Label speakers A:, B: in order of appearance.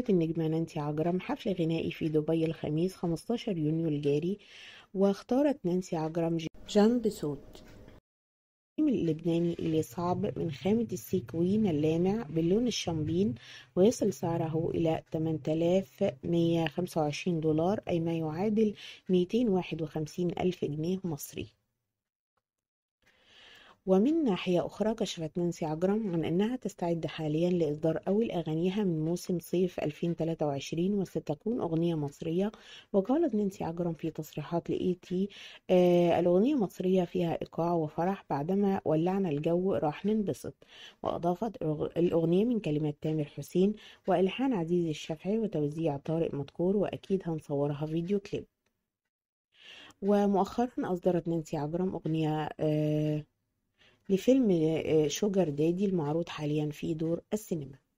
A: غنية النجمة نانسي عجرم حفل غنائي في دبي الخميس 15 يونيو الجاري واختارت نانسي عجرم جان صوت اللبناني اللي صعب من خامة السيكوين اللامع باللون الشامبين ويصل سعره إلى 8125 دولار أي ما يعادل 251 ألف جنيه مصري ومن ناحية أخرى كشفت نانسي عجرم عن أنها تستعد حاليا لإصدار أول أغانيها من موسم صيف 2023 وستكون أغنية مصرية وقالت نانسي عجرم في تصريحات لإي تي آه الأغنية مصرية فيها إيقاع وفرح بعدما ولعنا الجو راح ننبسط وأضافت الأغنية من كلمات تامر حسين وإلحان عزيز الشافعي وتوزيع طارق مدكور وأكيد هنصورها فيديو كليب ومؤخرا أصدرت نانسي عجرم أغنية آه لفيلم آه، شوجر دادي المعروض حاليا في دور السينما